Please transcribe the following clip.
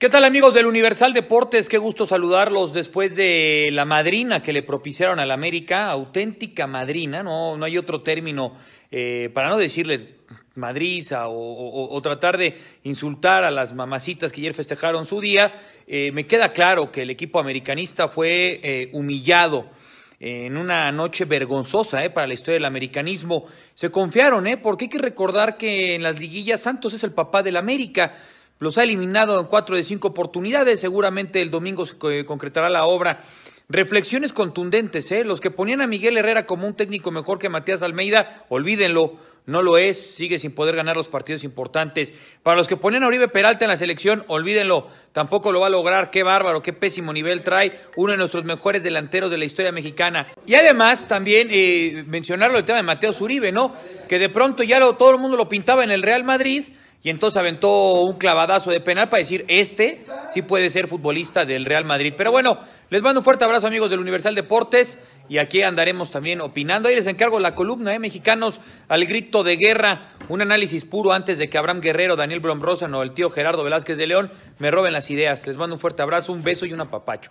¿Qué tal amigos del Universal Deportes? Qué gusto saludarlos después de la madrina que le propiciaron a la América, auténtica madrina, no, hay otro término eh, para no decirle madriza o, tratar de insultar a las mamacitas que ayer festejaron su día. Eh, me queda claro que el equipo americanista fue eh, humillado en una noche vergonzosa para la historia del americanismo. Se confiaron, ¿eh? porque hay que recordar que en las liguillas Santos es el papá de la América. Los ha eliminado en cuatro de cinco oportunidades. Seguramente el domingo se concretará la obra. Reflexiones contundentes, ¿eh? Los que ponían a Miguel Herrera como un técnico mejor que Matías Almeida, olvídenlo, no lo es, sigue sin poder ganar los partidos importantes. Para los que ponían a Oribe Peralta en la selección, olvídenlo, tampoco lo va a lograr, qué bárbaro, qué pésimo nivel trae, uno de nuestros mejores delanteros de la historia mexicana. Y además también eh, mencionarlo el tema de Mateo Uribe, ¿no? Que de pronto ya todo el mundo lo pintaba en el Real Madrid y entonces aventó un clavadazo de penal para decir, este sí puede ser futbolista del Real Madrid. Pero bueno, les mando un fuerte abrazo amigos del Universal Deportes y aquí andaremos también opinando. Ahí les encargo la columna, ¿eh? Mexicanos al grito de guerra, un análisis puro antes de que Abraham Guerrero, Daniel Brombrosa o el tío Gerardo Velázquez de León me roben las ideas. Les mando un fuerte abrazo, un beso y un apapacho.